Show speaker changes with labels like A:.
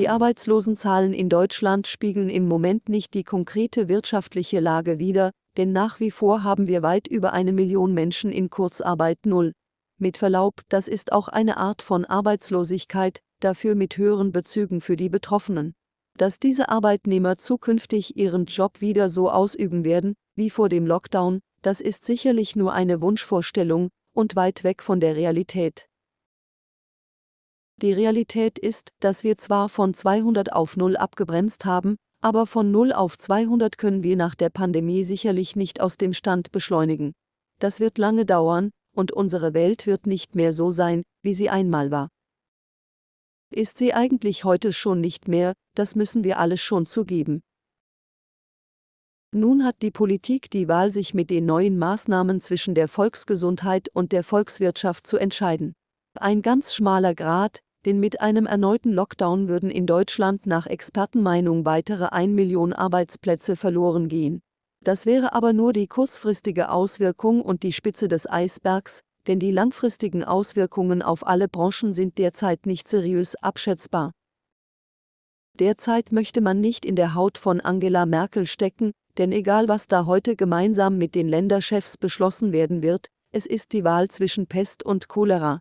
A: Die Arbeitslosenzahlen in Deutschland spiegeln im Moment nicht die konkrete wirtschaftliche Lage wider, denn nach wie vor haben wir weit über eine Million Menschen in Kurzarbeit null. Mit Verlaub, das ist auch eine Art von Arbeitslosigkeit, dafür mit höheren Bezügen für die Betroffenen. Dass diese Arbeitnehmer zukünftig ihren Job wieder so ausüben werden, wie vor dem Lockdown, das ist sicherlich nur eine Wunschvorstellung und weit weg von der Realität. Die Realität ist, dass wir zwar von 200 auf 0 abgebremst haben, aber von 0 auf 200 können wir nach der Pandemie sicherlich nicht aus dem Stand beschleunigen. Das wird lange dauern, und unsere Welt wird nicht mehr so sein, wie sie einmal war. Ist sie eigentlich heute schon nicht mehr, das müssen wir alle schon zugeben. Nun hat die Politik die Wahl, sich mit den neuen Maßnahmen zwischen der Volksgesundheit und der Volkswirtschaft zu entscheiden. Ein ganz schmaler Grad, denn mit einem erneuten Lockdown würden in Deutschland nach Expertenmeinung weitere 1 Million Arbeitsplätze verloren gehen. Das wäre aber nur die kurzfristige Auswirkung und die Spitze des Eisbergs, denn die langfristigen Auswirkungen auf alle Branchen sind derzeit nicht seriös abschätzbar. Derzeit möchte man nicht in der Haut von Angela Merkel stecken, denn egal was da heute gemeinsam mit den Länderchefs beschlossen werden wird, es ist die Wahl zwischen Pest und Cholera.